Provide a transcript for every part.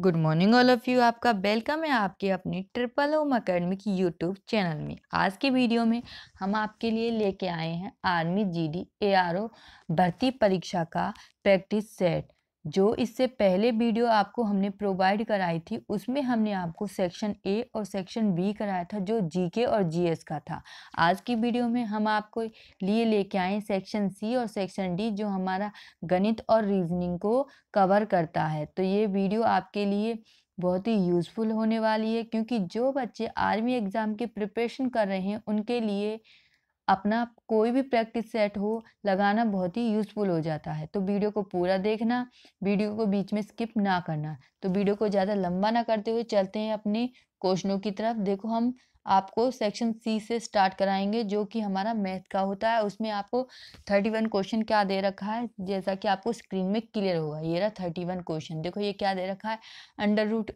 good morning all of you आपका welcome है आपके अपनी ट्रिपल होम अकेडमी की यूट्यूब चैनल में आज की वीडियो में हम आपके लिए लेके आए हैं आर्मी जीडी एआरओ भर्ती परीक्षा का प्रैक्टिस सेट जो इससे पहले वीडियो आपको हमने प्रोवाइड कराई थी उसमें हमने आपको सेक्शन ए और सेक्शन बी कराया था जो जीके और जीएस का था आज की वीडियो में हम आपको लिए लेके आए सेक्शन सी और सेक्शन डी जो हमारा गणित और रीजनिंग को कवर करता है तो ये वीडियो आपके लिए बहुत ही यूज़फुल होने वाली है क्योंकि जो बच्चे आर्मी एग्ज़ाम की प्रिपरेशन कर रहे हैं उनके लिए अपना कोई भी प्रैक्टिस सेट हो लगाना बहुत ही यूज़फुल हो जाता है तो वीडियो को पूरा देखना वीडियो को बीच में स्किप ना करना तो वीडियो को ज़्यादा लंबा ना करते हुए चलते हैं अपने क्वेश्चनों की तरफ देखो हम आपको सेक्शन सी से स्टार्ट कराएंगे जो कि हमारा मैथ का होता है उसमें आपको थर्टी वन क्वेश्चन क्या दे रखा है जैसा कि आपको स्क्रीन में क्लियर होगा ये रहा थर्टी वन क्वेश्चन देखो ये क्या दे रखा है अंडर रूट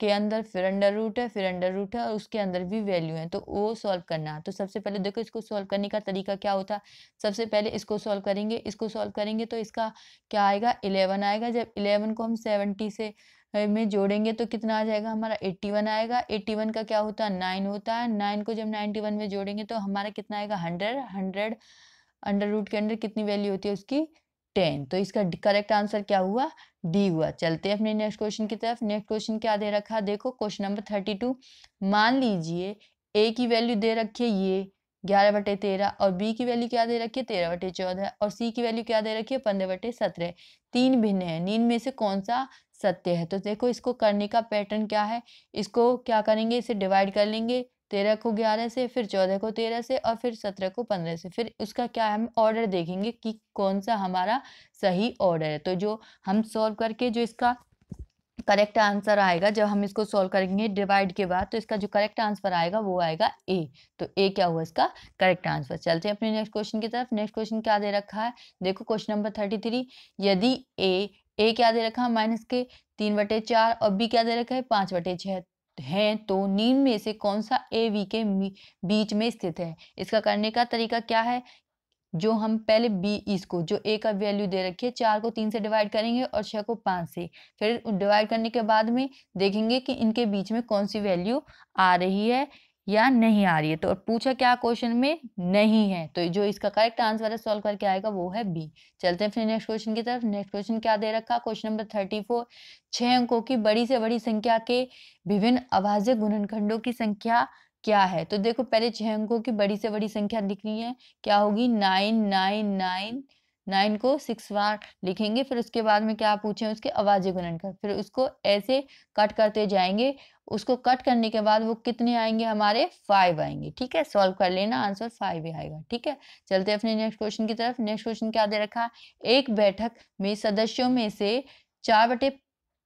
के अंदर फिर अंडर रूट है फिर अंडर रूट है और उसके अंदर भी वैल्यू है तो वो सॉल्व करना तो सबसे पहले देखो इसको सॉल्व करने का तरीका क्या होता है सबसे पहले इसको सॉल्व करेंगे इसको सॉल्व करेंगे तो इसका क्या आएगा इलेवन आएगा जब इलेवन को हम सेवेंटी से में जोड़ेंगे तो कितना आ जाएगा हमारा एट्टी वन आएगा एट्टी वन का क्या होता है नाइन होता है नाइन को जब नाइन्टी वन में जोड़ेंगे तो हमारा कितना आएगा हंड्रेड हंड्रेड अंडर रूट के अंदर कितनी वैल्यू होती है उसकी टेन तो इसका करेक्ट आंसर क्या हुआ डी हुआ चलते हैं अपने नेक्स्ट क्वेश्चन की तरफ नेक्स्ट क्वेश्चन क्या दे रखा देखो क्वेश्चन नंबर थर्टी टू मान लीजिए ए की वैल्यू दे रखी है ये ग्यारह बटे तेरह और बी की वैल्यू क्या दे रखी है तेरह बटे चौदह और सी की वैल्यू क्या दे रखी है पंद्रह बटे सत्रह तीन भिन्न है नीन में से कौन सा सत्य है तो देखो इसको करने का पैटर्न क्या है इसको क्या करेंगे इसे डिवाइड कर लेंगे तेरह को ग्यारह से फिर चौदह को तेरह से और फिर सत्रह को पंद्रह से फिर उसका क्या हम ऑर्डर देखेंगे कि कौन सा हमारा सही ऑर्डर है तो जो हम सॉल्व करके जो इसका करेक्ट आंसर आएगा जब हम इसको सॉल्व करेंगे डिवाइड के बाद तो इसका जो करेक्ट आंसर आएगा वो आएगा ए तो ए क्या हुआ इसका करेक्ट आंसर चलते हैं अपने नेक्स्ट क्वेश्चन की तरफ नेक्स्ट क्वेश्चन क्या दे रखा है देखो क्वेश्चन नंबर थर्टी थ्री यदि ए ए क्या दे रखा है माइनस के तीन बटे चार और बी क्या दे रखा है पाँच बटे छः हैं तो निम्न में से कौन सा ए वी के बीच में स्थित है इसका करने का तरीका क्या है जो हम पहले बी इसको जो ए का वैल्यू दे रखी है चार को तीन से डिवाइड करेंगे और छः को पाँच से फिर डिवाइड करने के बाद में देखेंगे कि इनके बीच में कौन सी वैल्यू आ रही है या नहीं आ रही है तो पूछा क्या क्वेश्चन में नहीं है तो जो इसका करेक्ट आंसर है सॉल्व करके आएगा वो है बी चलते हैं फिर नेक्स्ट क्वेश्चन की तरफ नेक्स्ट क्वेश्चन क्या दे रखा क्वेश्चन नंबर थर्टी फोर छह अंकों की बड़ी से बड़ी संख्या के विभिन्न आवाज्य गुणनखंडों की संख्या क्या है तो देखो पहले छह अंकों की बड़ी से बड़ी संख्या दिख रही है क्या होगी नाइन नाइन नाइन नाइन को सिक्स बार लिखेंगे फिर उसके बाद में क्या पूछे उसके आवाज़ गुणन कर फिर उसको ऐसे कट करते जाएंगे उसको कट करने के बाद वो कितने आएंगे हमारे फाइव आएंगे ठीक है सॉल्व कर लेना आंसर फाइव ही आएगा ठीक है चलते अपने नेक्स्ट क्वेश्चन की तरफ नेक्स्ट क्वेश्चन क्या दे रखा एक बैठक में सदस्यों में से चार बटे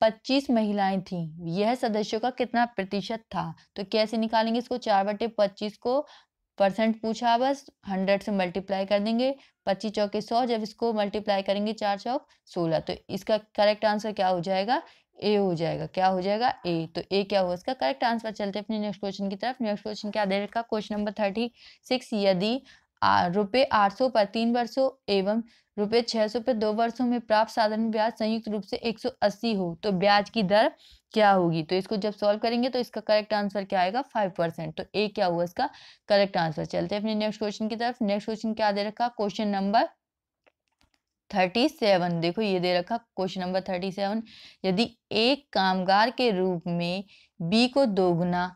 पच्चीस महिलाएं थीं यह सदस्यों का कितना प्रतिशत था तो कैसे निकालेंगे इसको चार बटे पच्चीस को परसेंट पूछा बस हंड्रेड से मल्टीप्लाई कर देंगे पच्चीस चौके सौ जब इसको मल्टीप्लाई करेंगे चार चौक सोलह तो इसका करेक्ट आंसर क्या हो जाएगा ए हो जाएगा क्या हो जाएगा ए तो ए क्या हुआ इसका करेक्ट आंसर चलते हैं अपने नेक्स्ट क्वेश्चन की तरफ नेक्स्ट क्वेश्चन क्या दे रखा क्वेश्चन नंबर थर्टी सिक्स यदि रुपये आठ सौ पर तीन वर्षों एवं रुपये छः सौ पर दो वर्षों में प्राप्त साधारण ब्याज संयुक्त रूप से एक सौ अस्सी हो तो ब्याज की दर क्या होगी तो इसको जब सॉल्व करेंगे तो इसका करेक्ट आंसर क्या आएगा फाइव परसेंट तो ए क्या हुआ इसका करेक्ट आंसर चलते हैं अपने नेक्स्ट क्वेश्चन की तरफ नेक्स्ट क्वेश्चन क्या दे रखा क्वेश्चन नंबर थर्टी सेवन देखो ये दे रखा क्वेश्चन नंबर थर्टी सेवन यदि एक कामगार के रूप में बी को दोगुना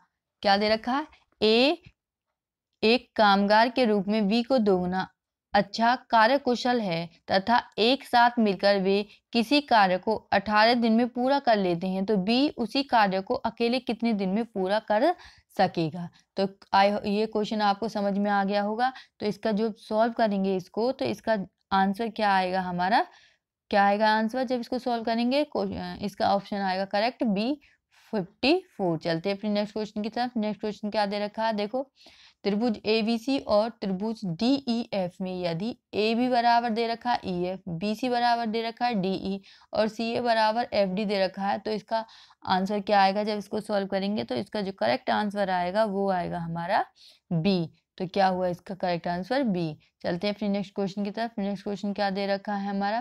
क्या दे रखा है ए एक कामगार के रूप में वी को दोगुना अच्छा कार्यकुशल है तथा एक साथ मिलकर वे किसी कार्य को 18 दिन में पूरा कर लेते हैं तो बी उसी कार्य को अकेले कितने दिन में पूरा कर सकेगा तो आई ये क्वेश्चन आपको समझ में आ गया होगा तो इसका जो सॉल्व करेंगे इसको तो इसका आंसर क्या आएगा हमारा क्या आएगा आंसर जब इसको सॉल्व करेंगे इसका ऑप्शन आएगा करेक्ट बी फिफ्टी फोर चलते अपने नेक्स्ट क्वेश्चन की तरफ नेक्स्ट क्वेश्चन क्या दे रखा है देखो त्रिभुज ए बी सी और त्रिभुज डी ई एफ में यदि ए बी बराबर दे रखा है ई एफ बी सी बराबर दे रखा है डी ई e और सी ए बराबर एफ डी दे रखा है तो इसका आंसर क्या आएगा जब इसको सॉल्व करेंगे तो इसका जो करेक्ट आंसर आएगा वो आएगा हमारा बी तो क्या हुआ इसका करेक्ट आंसर बी चलते हैं अपने नेक्स्ट क्वेश्चन की तरफ नेक्स्ट क्वेश्चन क्या दे रखा है हमारा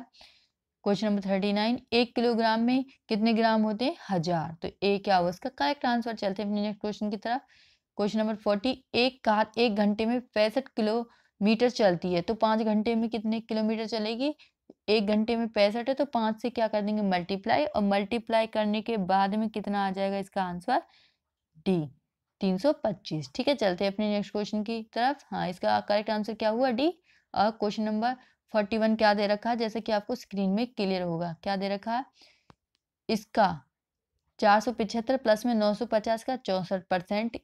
क्वेश्चन नंबर थर्टी नाइन एक किलोग्राम में कितने ग्राम होते हैं हजार तो ए क्या हुआ इसका करेक्ट आंसर चलते हैं अपने नेक्स्ट क्वेश्चन की तरफ क्वेश्चन नंबर फोर्टी एक कार एक घंटे में पैंसठ किलोमीटर चलती है तो पाँच घंटे में कितने किलोमीटर चलेगी एक घंटे में पैंसठ है तो पाँच से क्या कर देंगे मल्टीप्लाई और मल्टीप्लाई करने के बाद में कितना आ जाएगा इसका आंसर डी तीन सौ पच्चीस ठीक है चलते हैं अपने नेक्स्ट क्वेश्चन की तरफ हाँ इसका करेक्ट आंसर क्या हुआ डी और क्वेश्चन नंबर फोर्टी वन क्या दे रखा है जैसे कि आपको स्क्रीन में क्लियर होगा क्या दे रखा है इसका चार सौ पिछहत्तर प्लस में नौ सौ पचास का चौंसठ परसेंट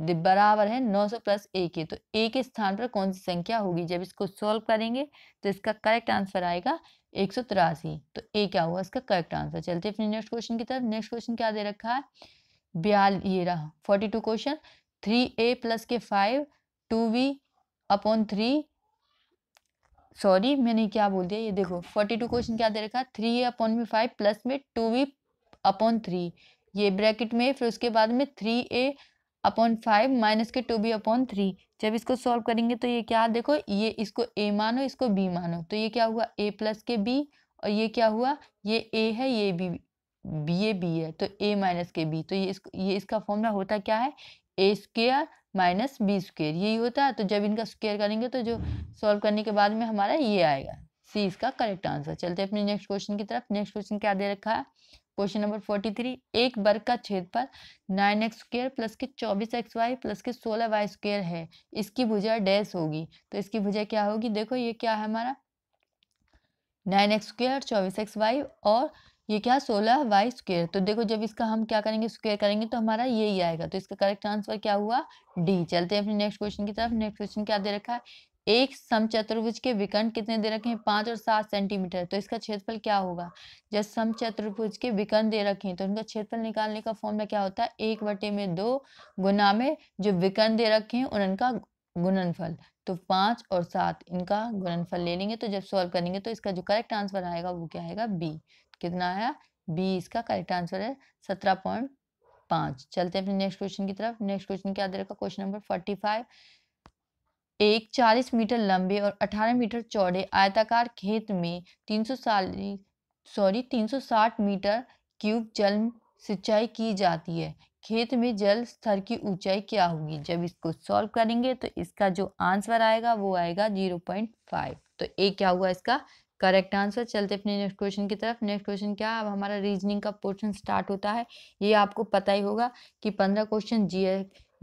बराबर है 900 प्लस ए के तो ए के स्थान पर कौन सी संख्या होगी जब इसको सॉल्व करेंगे तो इसका करेक्ट आंसर आएगा एक सौ तिरासी तो ए क्या हुआ इसका करेक्ट आंसर चलते अपने नेक्स्ट क्वेश्चन की तरफ नेक्स्ट क्वेश्चन क्या दे रखा है बयाल ये रहा forty two question three A plus के five two V upon three sorry मैंने क्या बोल दिया ये देखो फोर्टी टू क्वेश्चन क्या दे रखा है थ्री ए अपॉन में फाइव प्लस में टू वी अपॉन थ्री ये ब्रैकेट में फिर उसके बाद में three A upon five minus के टू बी अपॉन थ्री जब इसको सॉल्व करेंगे तो ये क्या देखो ये इसको ए मानो इसको बी मानो तो ये क्या हुआ ए प्लस के बी और ये क्या हुआ ये ए है ये बी बी ए बी है तो ए माइनस के बी तो ये इसको ये इसका फॉर्मूला होता क्या है A square minus B square यही होता है तो जब इनका स्क्वेयर करेंगे तो जो सॉल्व करने के बाद में हमारा ये आएगा सी इसका करेक्ट आंसर चलते अपने नेक्स्ट क्वेश्चन की तरफ नेक्स्ट क्वेश्चन क्या दे रखा है क्वेश्चन नंबर फोर्टी थ्री एक वर्ग का छेद पर नाइन एक्स स्क्र प्लस के चौबीस एक्स वाई प्लस के सोलह वाई स्क्र है इसकी भुजा डैश होगी तो इसकी भुजा क्या होगी देखो ये क्या है हमारा नाइन एक्स स्क्र चौबीस एक्स वाई और ये क्या सोलह वाई स्क्र तो देखो जब इसका हम क्या करेंगे स्क्वेयर करेंगे तो हमारा यही आएगा तो इसका करेक्ट आंसर क्या हुआ डी चलते हैं अपने नेक्स्ट क्वेश्चन की तरफ नेक्स्ट क्वेश्चन क्या दे रखा है एक समचतुर्भुज के विकर्ण कितने दे रखे हैं पांच और सात सेंटीमीटर तो इसका क्षेत्रफल क्या होगा जब समचतुर्भुज के विकर्ण दे रखे हैं तो उनका क्षेत्रफल निकालने का फॉर्मूला क्या होता है एक बटे में दो गुना में जो विकर्ण दे रखे हैं उनका गुणनफल तो पांच और सात इनका गुणनफल ले लेंगे तो जब सॉल्व करेंगे तो इसका जो करेक्ट आंसर आएगा वो क्या आएगा बी कितना आया बी इसका करेक्ट आंसर है सत्रह पॉइंट पांच चलते हैं अपने नेक्स्ट क्वेश्चन की तरफ नेक्स्ट क्वेश्चन क्या दे रखा क्वेश्चन नंबर फोर्टी फाइव एक 40 मीटर लंबे और 18 मीटर चौड़े आयताकार खेत में तीन सॉरी 360 मीटर क्यूब जल सिंचाई की जाती है खेत में जल स्तर की ऊंचाई क्या होगी जब इसको सॉल्व करेंगे तो इसका जो आंसर आएगा वो आएगा जीरो पॉइंट फाइव तो ए क्या हुआ इसका करेक्ट आंसर चलते अपने नेक्स्ट क्वेश्चन की तरफ नेक्स्ट क्वेश्चन क्या है अब हमारा रीजनिंग का पोर्शन स्टार्ट होता है ये आपको पता ही होगा कि पंद्रह क्वेश्चन जी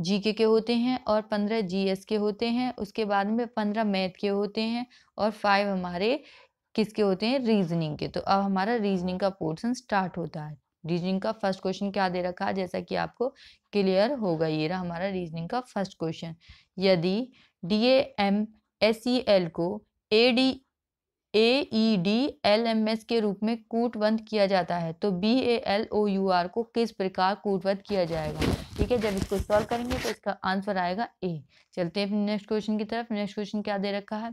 जीके के होते हैं और पंद्रह जीएस के होते हैं उसके बाद में पंद्रह मैथ के होते हैं और फाइव हमारे किसके होते हैं रीजनिंग के तो अब हमारा रीजनिंग का पोर्सन स्टार्ट होता है रीजनिंग का फर्स्ट क्वेश्चन क्या दे रखा है जैसा कि आपको क्लियर होगा ये रहा हमारा रीजनिंग का फर्स्ट क्वेश्चन यदि D A M S E L को A D A E D L M S के रूप में कूटबंद किया जाता है तो B A L O U R को किस प्रकार कूटबंद किया जाएगा ठीक है जब इसको सॉल्व करेंगे तो इसका आंसर आएगा ए चलते हैं नेक्स्ट क्वेश्चन की तरफ नेक्स्ट क्वेश्चन क्या दे रखा है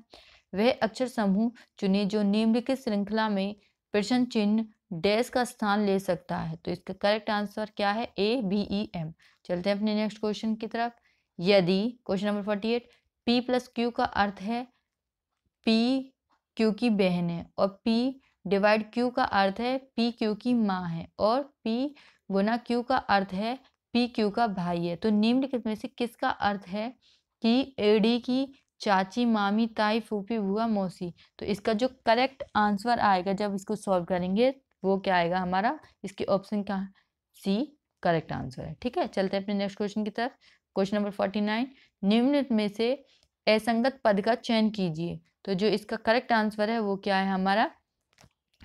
वह अक्षर समूह चुने जो निम्नलिखित श्रृंखला में प्रश्न चिन्ह डैश का स्थान ले सकता है तो इसका करेक्ट आंसर क्या है ए बी ई एम चलते हैं अपने नेक्स्ट क्वेश्चन की तरफ यदि question number forty eight P plus Q का अर्थ है पी क्यू की बहन है और पी डिवाइड क्यू का अर्थ है पी क्यू की माँ है और पी गुना क्यू का अर्थ है पी क्यू का भाई है तो निम्नलिखित में से किसका अर्थ है कि एडी की चाची मामी ताई फूफी बुआ मौसी तो इसका जो करेक्ट आंसर आएगा जब इसको सॉल्व करेंगे वो क्या आएगा हमारा इसके ऑप्शन का सी करेक्ट आंसर है ठीक है चलते हैं अपने नेक्स्ट क्वेश्चन की तरफ क्वेश्चन नंबर फोर्टी नाइन निम्नलिखित में से असंगत पद का चयन कीजिए तो जो इसका करेक्ट आंसर है वो क्या है हमारा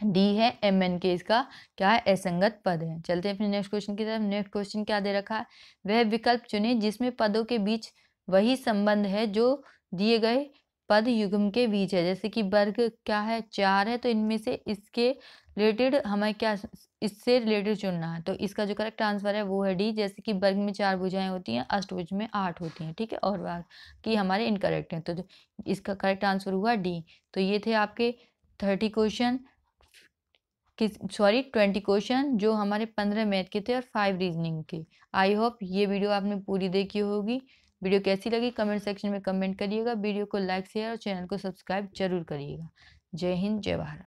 डी है एम एन के इसका क्या है असंगत पद है चलते हैं फिर नेक्स्ट क्वेश्चन की तरफ नेक्स्ट क्वेश्चन क्या दे रखा है वह विकल्प चुने जिसमें पदों के बीच वही संबंध है जो दिए गए पद युग्म के बीच है जैसे कि वर्ग क्या है चार है तो इनमें से इसके रिलेटेड हमें क्या इससे रिलेटेड चुनना है तो इसका जो करेक्ट आंसर है वो है डी जैसे कि वर्ग में चार भुजाएं होती हैं अष्टभुज में आठ होती हैं ठीक है और बाकी हमारे इनकरेक्ट हैं तो इसका करेक्ट आंसर हुआ डी तो ये थे आपके थर्टी क्वेश्चन कि सॉरी ट्वेंटी क्वेश्चन जो हमारे पंद्रह मैथ के थे और फाइव रीजनिंग के आई होप ये वीडियो आपने पूरी देखी होगी वीडियो कैसी लगी कमेंट सेक्शन में कमेंट करिएगा वीडियो को लाइक शेयर और चैनल को सब्सक्राइब जरूर करिएगा जय हिंद जय भारत